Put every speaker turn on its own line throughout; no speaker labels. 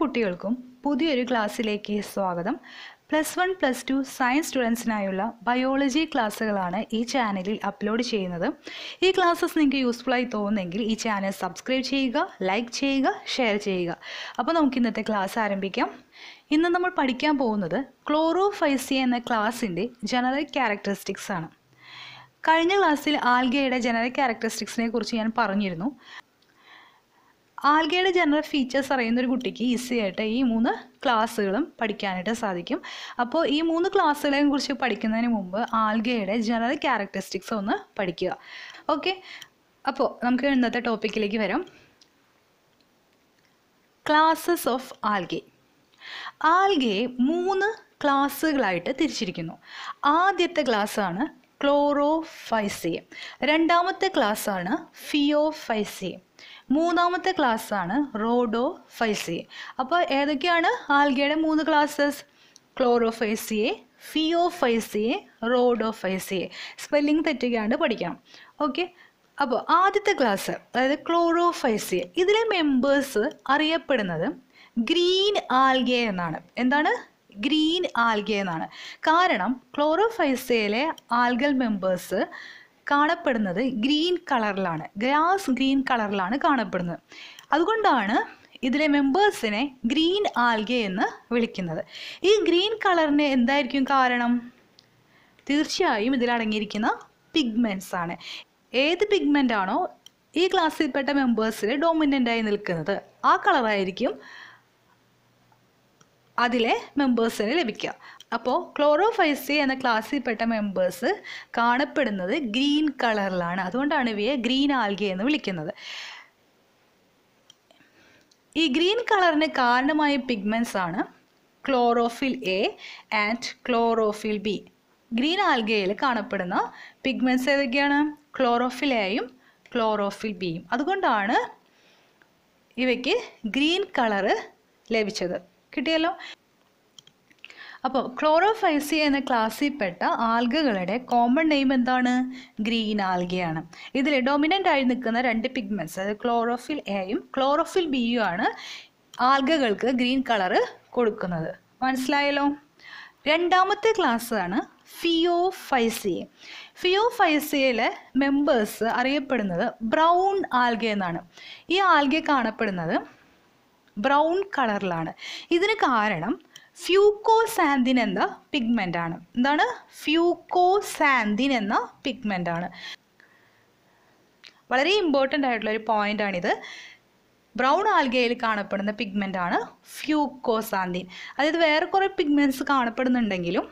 കുട്ടികൾക്കും പുതിയൊരു ക്ലാസ്സിലേക്ക് സ്വാഗതം plus one plus two science സ്റ്റുഡൻസിനായുള്ള ബയോളജി ക്ലാസ്സുകളാണ് ഈ ചാനലിൽ അപ്ലോഡ് ചെയ്യുന്നത് ഈ ക്ലാസ്സസ് നിങ്ങൾക്ക് യൂസ്ഫുള്ളായി തോന്നുന്നെങ്കിൽ ഈ ചാനൽ സബ്സ്ക്രൈബ് ചെയ്യുക ലൈക്ക് ചെയ്യുക ഷെയർ ചെയ്യുക അപ്പോൾ നമുക്ക് ഇന്നത്തെ ക്ലാസ് ആരംഭിക്കാം ഇന്ന് നമ്മൾ പഠിക്കാൻ പോകുന്നത് ക്ലോറോഫൈസിയ എന്ന ക്ലാസ്സിൻ്റെ ജനറൽ ക്യാരക്ടറിസ്റ്റിക്സ് ആണ് കഴിഞ്ഞ ക്ലാസ്സിൽ ആൽഗയുടെ ജനറൽ ക്യാരക്ടറിസ്റ്റിക്സിനെ കുറിച്ച് ഞാൻ പറഞ്ഞിരുന്നു ആൽഗയുടെ ജനറൽ ഫീച്ചേഴ്സ് അറിയുന്ന ഒരു കുട്ടിക്ക് ഈസി ആയിട്ട് ഈ മൂന്ന് ക്ലാസ്സുകളും പഠിക്കാനായിട്ട് സാധിക്കും അപ്പോൾ ഈ മൂന്ന് ക്ലാസ്സുകളെയും കുറിച്ച് പഠിക്കുന്നതിന് മുമ്പ് ആൽഗയുടെ ജനറൽ ക്യാരക്ടറിസ്റ്റിക്സ് ഒന്ന് പഠിക്കുക ഓക്കെ അപ്പോൾ നമുക്ക് ഇന്നത്തെ ടോപ്പിക്കിലേക്ക് വരാം ക്ലാസ്സസ് ഓഫ് ആൽഗെ ആൽഗയെ മൂന്ന് ക്ലാസ്സുകളായിട്ട് തിരിച്ചിരിക്കുന്നു ആദ്യത്തെ ക്ലാസ്സാണ് ക്ലോറോഫൈസിയം രണ്ടാമത്തെ ക്ലാസ്സാണ് ഫിയോഫൈസിയം മൂന്നാമത്തെ ക്ലാസ്സാണ് റോഡോഫൈസിയം അപ്പോൾ ഏതൊക്കെയാണ് ആൽഗയുടെ മൂന്ന് classes Chlorophyceae Phaeophyceae Rhodophyceae spelling തെറ്റുകയാണ് പഠിക്കണം ഓക്കെ അപ്പോൾ ആദ്യത്തെ ക്ലാസ് അതായത് ക്ലോറോഫൈസിയ ഇതിലെ മെമ്പേഴ്സ് അറിയപ്പെടുന്നത് ഗ്രീൻ ആൽഗെ എന്നാണ് എന്താണ് ഗ്രീൻ ആൽഗ എന്നാണ് കാരണം ക്ലോറോഫൈസയിലെ ആൽഗൽ മെമ്പേഴ്സ് കാണപ്പെടുന്നത് ഗ്രീൻ കളറിലാണ് ഗ്രാസ് ഗ്രീൻ കളറിലാണ് കാണപ്പെടുന്നത് അതുകൊണ്ടാണ് ഇതിലെ മെമ്പേഴ്സിനെ ഗ്രീൻ ആൽഗ എന്ന് വിളിക്കുന്നത് ഈ ഗ്രീൻ കളറിന് എന്തായിരിക്കും കാരണം തീർച്ചയായും ഇതിലടങ്ങിയിരിക്കുന്ന പിഗ്മെൻസ് ആണ് ഏത് പിഗ്മെൻ്റ് ആണോ ഈ ക്ലാസ്സിൽപ്പെട്ട മെമ്പേഴ്സിൽ ഡോമിനൻ്റായി നിൽക്കുന്നത് ആ കളറായിരിക്കും അതിലെ മെമ്പേഴ്സിന് ലഭിക്കുക അപ്പോൾ ക്ലോറോഫൈസി എന്ന ക്ലാസ്സിൽപ്പെട്ട മെമ്പേഴ്സ് കാണപ്പെടുന്നത് ഗ്രീൻ കളറിലാണ് അതുകൊണ്ടാണ് ഇവയെ ഗ്രീൻ ആൽഗി എന്ന് വിളിക്കുന്നത് ഈ ഗ്രീൻ കളറിന് കാരണമായ പിഗ്മെൻസ് ആണ് chlorophyll A and chlorophyll B green ആൽഗയിൽ കാണപ്പെടുന്ന പിഗ്മെൻസ് ഏതൊക്കെയാണ് ക്ലോറോഫിൽ എയും ക്ലോറോഫിൽ ബിയും അതുകൊണ്ടാണ് ഇവയ്ക്ക് ഗ്രീൻ കളറ് ലഭിച്ചത് കിട്ടിയല്ലോ അപ്പോൾ ക്ലോറോഫൈസി എന്ന ക്ലാസ്സിൽപ്പെട്ട ആൽഗകളുടെ കോമൺ നെയിം എന്താണ് ഗ്രീൻ ആൽഗയാണ് ഇതിൽ ഡൊമിനൻ്റ് ആയി നിൽക്കുന്ന രണ്ട് പിഗ്മെൻറ്റ്സ് അതായത് ക്ലോറോഫിൽ എയും ക്ലോറോഫിൽ ബിയും ആണ് ആൽഗകൾക്ക് ഗ്രീൻ കളറ് കൊടുക്കുന്നത് മനസ്സിലായല്ലോ രണ്ടാമത്തെ ക്ലാസ്സാണ് ഫിയോഫൈസി ഫിയോഫൈസിയിലെ മെമ്പേഴ്സ് അറിയപ്പെടുന്നത് ബ്രൗൺ ആൽഗ എന്നാണ് ഈ ആൽഗ കാണപ്പെടുന്നത് ബ്രൗൺ കളറിലാണ് ഇതിന് കാരണം ഫ്യൂക്കോസാന്തിൻ എന്ന പിഗ്മെൻ്റ് ആണ് എന്താണ് ഫ്യൂക്കോസാന്തിൻ എന്ന പിഗ്മെൻ്റ് ആണ് വളരെ ഇമ്പോർട്ടൻ്റ് ആയിട്ടുള്ള ഒരു പോയിൻ്റ് ആണിത് ബ്രൗൺ ആൽഗയിൽ കാണപ്പെടുന്ന പിഗ്മെൻ്റ് ആണ് ഫ്യൂക്കോസാന്തിൻ അതായത് വേറെ കുറേ പിഗ്മെൻറ്റ്സ് കാണപ്പെടുന്നുണ്ടെങ്കിലും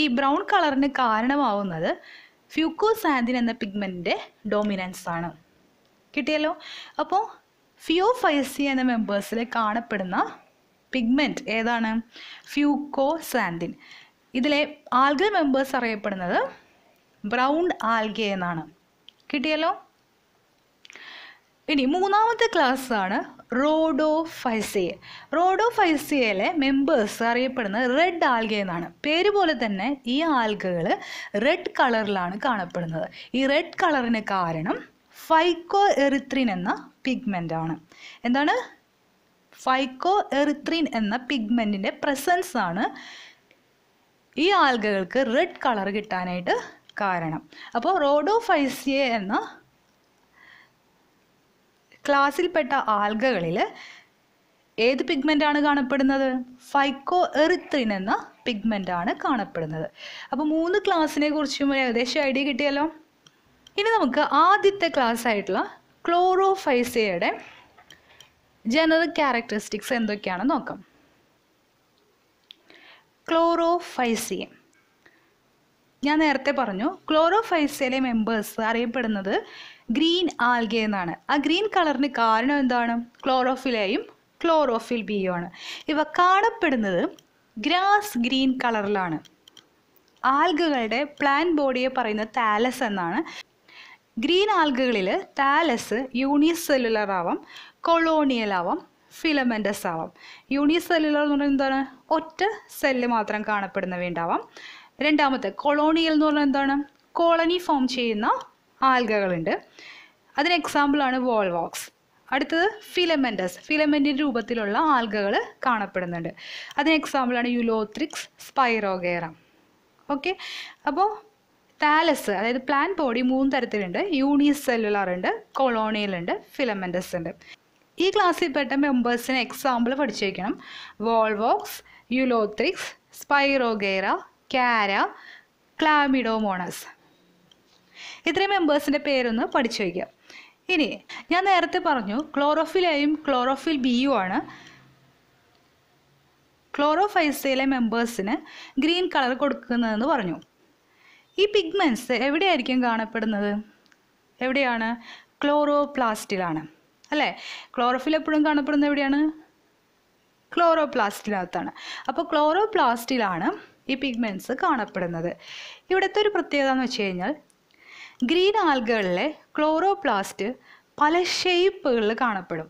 ഈ ബ്രൗൺ കളറിന് കാരണമാവുന്നത് ഫ്യൂക്കോസാന്തിൻ എന്ന പിഗ്മെൻറ്റിൻ്റെ ഡോമിനൻസ് ആണ് കിട്ടിയല്ലോ അപ്പോൾ ഫിയോഫൈസി എന്ന മെമ്പേഴ്സിൽ കാണപ്പെടുന്ന പിഗ്മെൻറ്റ് ഏതാണ് സാൻഡിൻ ഇതിലെ ആൽഗ മെമ്പേഴ്സ് അറിയപ്പെടുന്നത് ബ്രൗൺ ആൽഗ എന്നാണ് കിട്ടിയല്ലോ ഇനി മൂന്നാമത്തെ ക്ലാസ് ആണ് റോഡോഫൈസിയെ റോഡോഫൈസിയയിലെ മെമ്പേഴ്സ് അറിയപ്പെടുന്ന റെഡ് ആൽഗ എന്നാണ് പേര് പോലെ തന്നെ ഈ ആൽഗകൾ റെഡ് കളറിലാണ് കാണപ്പെടുന്നത് ഈ റെഡ് കളറിന് കാരണം ഫൈക്കോ എറിത്രിൻ എന്ന പിഗ്മെൻ്റ് ആണ് എന്താണ് ഫൈക്കോ എറിത്രിൻ എന്ന പിഗ്മെൻറ്റിൻ്റെ പ്രസൻസ് ആണ് ഈ ആൽഗകൾക്ക് റെഡ് കളർ കിട്ടാനായിട്ട് കാരണം അപ്പോൾ റോഡോഫൈസിയ എന്ന ക്ലാസ്സിൽപ്പെട്ട ആൽഗകളിൽ ഏത് പിഗ്മെൻ്റ് ആണ് കാണപ്പെടുന്നത് ഫൈക്കോ എറിത്രിൻ എന്ന പിഗ്മെൻ്റ് ആണ് കാണപ്പെടുന്നത് അപ്പോൾ മൂന്ന് ക്ലാസ്സിനെ കുറിച്ചും ഏകദേശം ഐഡിയ കിട്ടിയല്ലോ ഇനി നമുക്ക് ആദ്യത്തെ ക്ലാസ് ആയിട്ടുള്ള ക്ലോറോഫൈസയുടെ ജനറൽ ക്യാരക്ടറിസ്റ്റിക്സ് എന്തൊക്കെയാണെന്ന് നോക്കാം ക്ലോറോഫൈസിയ ഞാൻ നേരത്തെ പറഞ്ഞു ക്ലോറോഫൈസയിലെ മെമ്പേഴ്സ് അറിയപ്പെടുന്നത് ഗ്രീൻ ആൽഗ എന്നാണ് ആ ഗ്രീൻ കളറിന് കാരണം എന്താണ് ക്ലോറോഫിലയും ക്ലോറോഫിൽ ബിയോ ആണ് ഇവ കാണപ്പെടുന്നത് ഗ്രാസ് ഗ്രീൻ കളറിലാണ് ആൽഗകളുടെ പ്ലാന്റ് ബോഡിയെ പറയുന്ന താലസ് എന്നാണ് ഗ്രീൻ ആൽഗകളിൽ താലസ് യൂണിസെല്ലുലർ ആവാം കൊളോണിയൽ ആവാം ഫിലമെൻറ്റസ് ആവാം യൂണിസെല്ലുലർ എന്ന് പറയുന്നത് എന്താണ് ഒറ്റ സെല്ല് മാത്രം കാണപ്പെടുന്നവയുണ്ടാവാം രണ്ടാമത്തെ കൊളോണിയൽ എന്ന് പറഞ്ഞാൽ എന്താണ് കോളനി ഫോം ചെയ്യുന്ന ആൽഗകളുണ്ട് അതിന് എക്സാമ്പിളാണ് വോൾവോക്സ് അടുത്തത് ഫിലമെൻറ്റസ് ഫിലമെൻറ്റിൻ്റെ രൂപത്തിലുള്ള ആൽഗകൾ കാണപ്പെടുന്നുണ്ട് അതിന് എക്സാമ്പിളാണ് യുലോത്രിക്സ് സ്പൈറോഗേറ ഓക്കെ അപ്പോൾ താലസ് അതായത് പ്ലാൻ ബോഡി മൂന്ന് തരത്തിലുണ്ട് യൂണിസെല്ലുലാർ ഉണ്ട് കൊളോണിയൽ ഉണ്ട് ഫിലമെൻറ്റസ് ഉണ്ട് ഈ ക്ലാസ്സിൽ പെട്ട മെമ്പേഴ്സിന് എക്സാമ്പിൾ പഠിച്ചു വയ്ക്കണം വോൾവോക്സ് യുലോത്രിക്സ് സ്പൈറോഗേറ കാര ക്ലാമിഡോമോണസ് ഇത്രയും മെമ്പേഴ്സിൻ്റെ പേരൊന്ന് പഠിച്ചു വയ്ക്കാം ഇനി ഞാൻ നേരത്തെ പറഞ്ഞു ക്ലോറോഫിൽ എയും ക്ലോറോഫിൽ ബിയും ആണ് ക്ലോറോഫൈസയിലെ മെമ്പേഴ്സിന് ഗ്രീൻ കളർ കൊടുക്കുന്നതെന്ന് പറഞ്ഞു ഈ പിഗ്മെൻസ് എവിടെയായിരിക്കും കാണപ്പെടുന്നത് എവിടെയാണ് ക്ലോറോപ്ലാസ്റ്റിലാണ് അല്ലേ ക്ലോറോഫിൽ എപ്പോഴും കാണപ്പെടുന്നത് എവിടെയാണ് ക്ലോറോപ്ലാസ്റ്റിനകത്താണ് അപ്പോൾ ക്ലോറോപ്ലാസ്റ്റിലാണ് ഈ പിഗ്മെൻസ് കാണപ്പെടുന്നത് ഇവിടുത്തെ ഒരു പ്രത്യേകത എന്ന് വെച്ച് കഴിഞ്ഞാൽ ഗ്രീൻ ആൽഗകളിലെ ക്ലോറോപ്ലാസ്റ്റ് പല ഷേപ്പുകളിൽ കാണപ്പെടും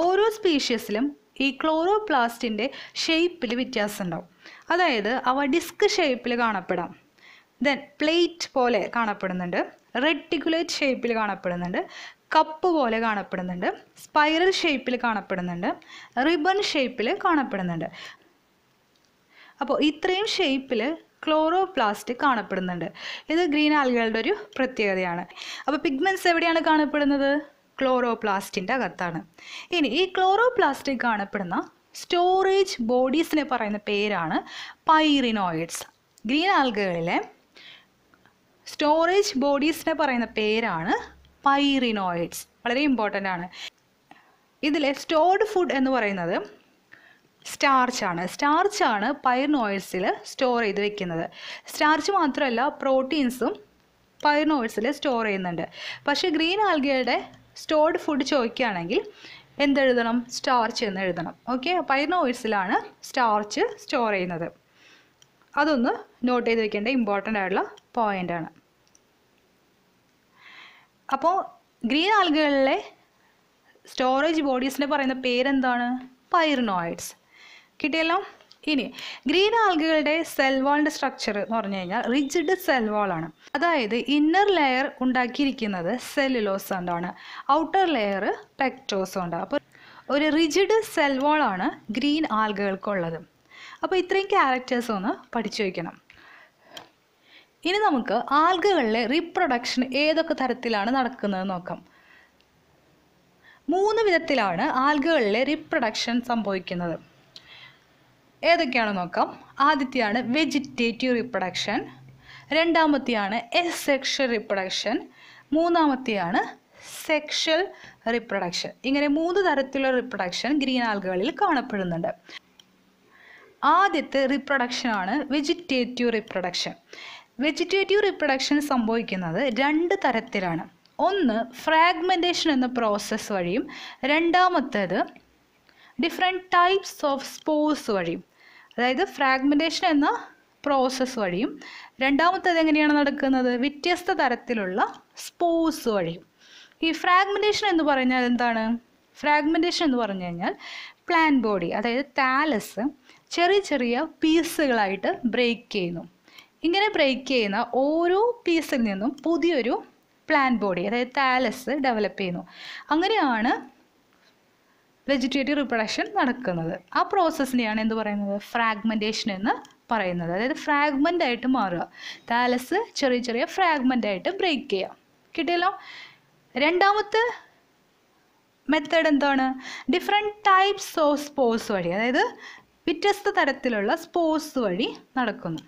ഓരോ സ്പീഷ്യസിലും ഈ ക്ലോറോപ്ലാസ്റ്റിൻ്റെ ഷേപ്പിൽ വ്യത്യാസം ഉണ്ടാവും അതായത് അവ ഡിസ്ക് ഷേപ്പിൽ കാണപ്പെടാം ദെൻ പ്ലേറ്റ് പോലെ കാണപ്പെടുന്നുണ്ട് റെട്ടിക്കുലേറ്റ് ഷേപ്പിൽ കാണപ്പെടുന്നുണ്ട് കപ്പ് പോലെ കാണപ്പെടുന്നുണ്ട് സ്പൈറൽ ഷേപ്പിൽ കാണപ്പെടുന്നുണ്ട് റിബൺ ഷേപ്പിൽ കാണപ്പെടുന്നുണ്ട് അപ്പോൾ ഇത്രയും ഷേപ്പിൽ ക്ലോറോപ്ലാസ്റ്റ് കാണപ്പെടുന്നുണ്ട് ഇത് ഗ്രീൻ ആൽഗകളുടെ ഒരു പ്രത്യേകതയാണ് അപ്പോൾ പിഗ്മെൻസ് എവിടെയാണ് കാണപ്പെടുന്നത് ക്ലോറോപ്ലാസ്റ്റിൻ്റെ അകത്താണ് ഇനി ഈ ക്ലോറോപ്ലാസ്റ്റ് കാണപ്പെടുന്ന സ്റ്റോറേജ് ബോഡീസിനെ പറയുന്ന പേരാണ് പൈറിനോയിഡ്സ് ഗ്രീൻ ആൽഗകളിലെ സ്റ്റോറേജ് ബോഡീസിനെ പറയുന്ന പേരാണ് പൈറിനോയിഡ്സ് വളരെ ഇമ്പോർട്ടൻ്റ് ആണ് ഇതിലെ സ്റ്റോർഡ് ഫുഡ് എന്ന് പറയുന്നത് സ്റ്റാർച്ചാണ് സ്റ്റാർച്ചാണ് പൈറിനോയിഡ്സിൽ സ്റ്റോർ ചെയ്ത് വെക്കുന്നത് സ്റ്റാർച്ച് മാത്രമല്ല പ്രോട്ടീൻസും പൈറിനോയിഡ്സിൽ സ്റ്റോർ ചെയ്യുന്നുണ്ട് പക്ഷേ ഗ്രീൻ ആൽഗയുടെ സ്റ്റോർഡ് ഫുഡ് ചോദിക്കുകയാണെങ്കിൽ എന്തെഴുതണം സ്റ്റാർച്ച് എന്ന് എഴുതണം ഓക്കെ പൈറിനോയിഡ്സിലാണ് സ്റ്റാർച്ച് സ്റ്റോർ ചെയ്യുന്നത് അതൊന്ന് നോട്ട് ചെയ്ത് വെക്കേണ്ട ഇമ്പോർട്ടൻ്റ് ആയിട്ടുള്ള ആണ് അപ്പോൾ ഗ്രീൻ ആൽഗകളിലെ സ്റ്റോറേജ് ബോഡീസിന് പറയുന്ന പേരെന്താണ് പൈറിനോയിഡ്സ് കിട്ടിയല്ലോ ഇനി ഗ്രീൻ ആൽഗകളുടെ സെൽ വാളിൻ്റെ സ്ട്രക്ചർ എന്ന് പറഞ്ഞു കഴിഞ്ഞാൽ റിജിഡ് സെൽ വാളാണ് അതായത് ഇന്നർ ലെയർ ഉണ്ടാക്കിയിരിക്കുന്നത് സെല്ലുലോസ് കൊണ്ടാണ് ഔട്ടർ ലെയർ പെക്ടോസ് കൊണ്ടാണ് അപ്പോൾ ഒരു റിജിഡ് സെൽ വാളാണ് ഗ്രീൻ ആൽഗകൾക്കുള്ളത് അപ്പോൾ ഇത്രയും ക്യാരക്ടേഴ്സ് ഒന്ന് പഠിച്ചു വയ്ക്കണം ഇനി നമുക്ക് ആൽഗകളിലെ റീപ്രൊഡക്ഷൻ ഏതൊക്കെ തരത്തിലാണ് നടക്കുന്നത് നോക്കാം മൂന്ന് വിധത്തിലാണ് ആൽഗകളിലെ റീപ്രൊഡക്ഷൻ സംഭവിക്കുന്നത് ഏതൊക്കെയാണ് നോക്കാം ആദ്യത്തെയാണ് വെജിറ്റേറ്റീവ് റീപ്രൊഡക്ഷൻ രണ്ടാമത്തെയാണ് എസെക്ഷൽ റീപ്രൊഡക്ഷൻ മൂന്നാമത്തെയാണ് സെക്ഷൽ റീപ്രൊഡക്ഷൻ ഇങ്ങനെ മൂന്ന് തരത്തിലുള്ള റീപ്രൊഡക്ഷൻ ഗ്രീൻ ആൽഗകളിൽ കാണപ്പെടുന്നുണ്ട് ആദ്യത്തെ റീപ്രൊഡക്ഷനാണ് ആണ് വെജിറ്റേറ്റീവ് റീപ്രൊഡക്ഷൻ വെജിറ്റേറ്റീവ് റീപ്രൊഡക്ഷൻ സംഭവിക്കുന്നത് രണ്ട് തരത്തിലാണ് ഒന്ന് ഫ്രാഗ്മെൻറ്റേഷൻ എന്ന പ്രോസസ്സ് വഴിയും രണ്ടാമത്തേത് ഡിഫറെൻറ്റ് ടൈപ്സ് ഓഫ് സ്പോഴ്സ് വഴിയും അതായത് ഫ്രാഗ്മെൻറ്റേഷൻ എന്ന പ്രോസസ്സ് വഴിയും രണ്ടാമത്തേത് എങ്ങനെയാണ് നടക്കുന്നത് വ്യത്യസ്ത തരത്തിലുള്ള സ്പോഴ്സ് വഴിയും ഈ ഫ്രാഗ്മെൻറ്റേഷൻ എന്ന് പറഞ്ഞാൽ എന്താണ് ഫ്രാഗ്മെൻറ്റേഷൻ എന്ന് പറഞ്ഞു കഴിഞ്ഞാൽ പ്ലാൻ ബോഡി അതായത് താലസ് ചെറിയ ചെറിയ പീസുകളായിട്ട് ബ്രേക്ക് ചെയ്യുന്നു ഇങ്ങനെ ബ്രേക്ക് ചെയ്യുന്ന ഓരോ പീസിൽ നിന്നും പുതിയൊരു പ്ലാന്റ് ബോഡി അതായത് താലസ് ഡെവലപ്പ് ചെയ്യുന്നു അങ്ങനെയാണ് വെജിറ്റേറ്റീവ് റിപ്രഡക്ഷൻ നടക്കുന്നത് ആ പ്രോസസ്സിനെയാണ് എന്ത് പറയുന്നത് ഫ്രാഗ്മെൻറ്റേഷൻ എന്ന് പറയുന്നത് അതായത് ഫ്രാഗ്മെൻ്റ് ആയിട്ട് മാറുക താലസ് ചെറിയ ചെറിയ ഫ്രാഗ്മെൻ്റ് ആയിട്ട് ബ്രേക്ക് ചെയ്യുക കിട്ടിയല്ലോ രണ്ടാമത്തെ മെത്തേഡ് എന്താണ് ഡിഫറെൻറ്റ് ടൈപ്സ് ഓഫ് സ്പോർട്സ് വഴി അതായത് വ്യത്യസ്ത തരത്തിലുള്ള സ്പോർട്സ് വഴി നടക്കുന്നു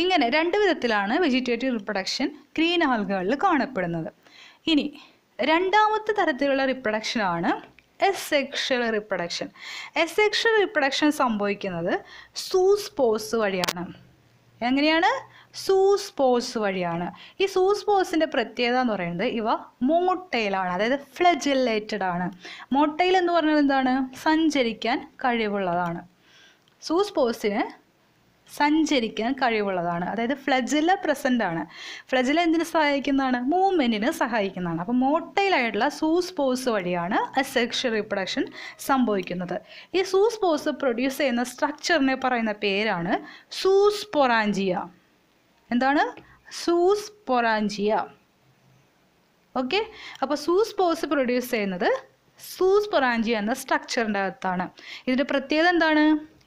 ഇങ്ങനെ രണ്ട് വിധത്തിലാണ് വെജിറ്റേറ്റീവ് റിപ്രൊഡക്ഷൻ ഗ്രീൻ ആൽഗകളിൽ കാണപ്പെടുന്നത് ഇനി രണ്ടാമത്തെ തരത്തിലുള്ള റിപ്രൊഡക്ഷൻ ആണ് എസെക്ഷൽ റിപ്രൊഡക്ഷൻ എസെക്ഷൽ റിപ്രൊഡക്ഷൻ സംഭവിക്കുന്നത് പോസ് വഴിയാണ് എങ്ങനെയാണ് പോസ് വഴിയാണ് ഈ പോസിൻ്റെ പ്രത്യേകത എന്ന് പറയുന്നത് ഇവ മോട്ടയിലാണ് അതായത് ഫ്ലജില്ലേറ്റഡ് ആണ് മോട്ടയിൽ എന്ന് പറഞ്ഞാൽ എന്താണ് സഞ്ചരിക്കാൻ കഴിവുള്ളതാണ് പോസിന് സഞ്ചരിക്കാൻ കഴിവുള്ളതാണ് അതായത് ഫ്ലജില പ്രസൻ്റ് ആണ് ഫ്ലജില എന്തിനു സഹായിക്കുന്നതാണ് മൂവ്മെൻറ്റിന് സഹായിക്കുന്നതാണ് അപ്പോൾ മോട്ടയിലായിട്ടുള്ള സൂസ് പോസ് വഴിയാണ് അസെക്ഷൽ റീപ്രൊഡക്ഷൻ സംഭവിക്കുന്നത് ഈ സൂസ് പോസ് പ്രൊഡ്യൂസ് ചെയ്യുന്ന സ്ട്രക്ചറിനെ പറയുന്ന പേരാണ് സൂസ് പൊറാഞ്ചിയ എന്താണ് സൂസ് പൊറാഞ്ചിയ ഓക്കെ അപ്പോൾ സൂസ് പോസ് പ്രൊഡ്യൂസ് ചെയ്യുന്നത് സൂസ് പൊറാഞ്ചിയ എന്ന സ്ട്രക്ചറിൻ്റെ അകത്താണ് ഇതിൻ്റെ പ്രത്യേകത എന്താണ്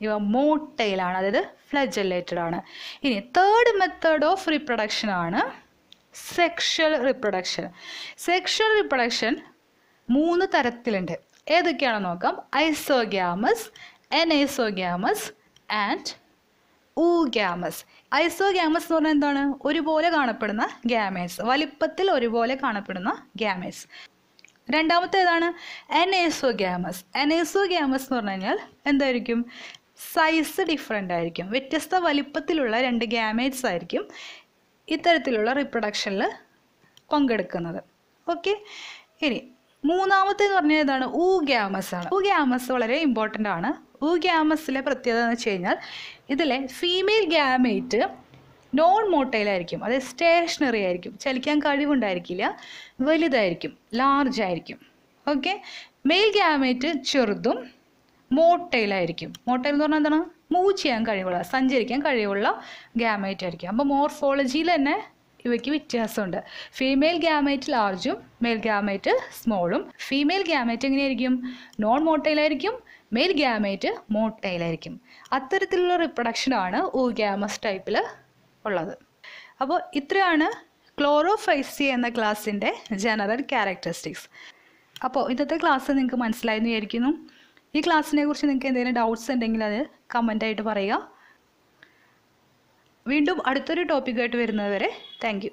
ഇവ മോട്ടയിലാണ് അതായത് ഫ്ലജലേറ്റഡ് ആണ് ഇനി തേർഡ് മെത്തേഡ് ഓഫ് റീപ്രൊഡക്ഷൻ ആണ് സെക്ഷൽ റീപ്രൊഡക്ഷൻ സെക്ഷൽ റീപ്രൊഡക്ഷൻ മൂന്ന് തരത്തിലുണ്ട് ഏതൊക്കെയാണെന്ന് നോക്കാം ഐസോഗ്യാമസ് എനൈസോഗ്യാമസ് ആൻഡ് ഊഗ്യാമസ് ഐസോഗ്യാമസ് എന്ന് പറഞ്ഞാൽ എന്താണ് ഒരുപോലെ കാണപ്പെടുന്ന ഗ്യാമേസ് വലിപ്പത്തിൽ ഒരുപോലെ കാണപ്പെടുന്ന ഗ്യാമേസ് രണ്ടാമത്തേതാണ് എനേസോഗ്യാമസ് എനേസോഗ്യാമസ് എന്ന് പറഞ്ഞു കഴിഞ്ഞാൽ എന്തായിരിക്കും സൈസ് ഡിഫറെൻ്റ് ആയിരിക്കും വ്യത്യസ്ത വലിപ്പത്തിലുള്ള രണ്ട് ഗ്യാമേറ്റ്സ് ആയിരിക്കും ഇത്തരത്തിലുള്ള റീപ്രൊഡക്ഷനിൽ പങ്കെടുക്കുന്നത് ഓക്കെ ഇനി മൂന്നാമത്തെ എന്ന് പറഞ്ഞാൽ ഇതാണ് ഊ ഗ്യാമസ് ആണ് ഊ ഗ്യാമസ് വളരെ ഇമ്പോർട്ടൻ്റ് ആണ് ഊ ഗ്യാമസിലെ പ്രത്യേകത എന്ന് വെച്ച് കഴിഞ്ഞാൽ ഇതിലെ ഫീമെയിൽ ഗ്യാമേറ്റ് നോൺ മോട്ടൈലായിരിക്കും അതായത് സ്റ്റേഷനറി ആയിരിക്കും ചലിക്കാൻ കഴിവുണ്ടായിരിക്കില്ല വലുതായിരിക്കും ലാർജ് ആയിരിക്കും ഓക്കെ മെയിൽ ഗ്യാമേറ്റ് ചെറുതും മോട്ടയിലായിരിക്കും മോട്ടയിൽ എന്ന് പറഞ്ഞാൽ എന്താണ് മൂവ് ചെയ്യാൻ കഴിവുള്ള സഞ്ചരിക്കാൻ കഴിവുള്ള ഗാമേറ്റ് ആയിരിക്കും അപ്പോൾ മോർഫോളജിയിൽ തന്നെ ഇവയ്ക്ക് വ്യത്യാസമുണ്ട് ഫീമെയിൽ ഗ്യാമേറ്റ് ലാർജും മെയിൽ ഗ്യാമേറ്റ് സ്മോളും ഫീമെയിൽ ഗ്യാമേറ്റ് എങ്ങനെയായിരിക്കും നോൺ മോട്ടയിലായിരിക്കും മെയിൽ ഗ്യാമേറ്റ് മോട്ടയിലായിരിക്കും അത്തരത്തിലുള്ള റിപ്രൊഡക്ഷനാണ് ഗ്യാമസ് ടൈപ്പിൽ ഉള്ളത് അപ്പോൾ ഇത്രയാണ് ക്ലോറോഫൈസി എന്ന ക്ലാസ്സിൻ്റെ ജനറൽ ക്യാരക്ടറിസ്റ്റിക്സ് അപ്പോൾ ഇന്നത്തെ ക്ലാസ് നിങ്ങൾക്ക് മനസ്സിലായെന്ന് വിചാരിക്കുന്നു ഈ ക്ലാസ്സിനെ കുറിച്ച് നിങ്ങൾക്ക് എന്തെങ്കിലും ഡൗട്ട്സ് ഉണ്ടെങ്കിൽ അത് കമൻ്റായിട്ട് പറയുക വീണ്ടും അടുത്തൊരു ടോപ്പിക്കായിട്ട് വരുന്നത് വരെ താങ്ക്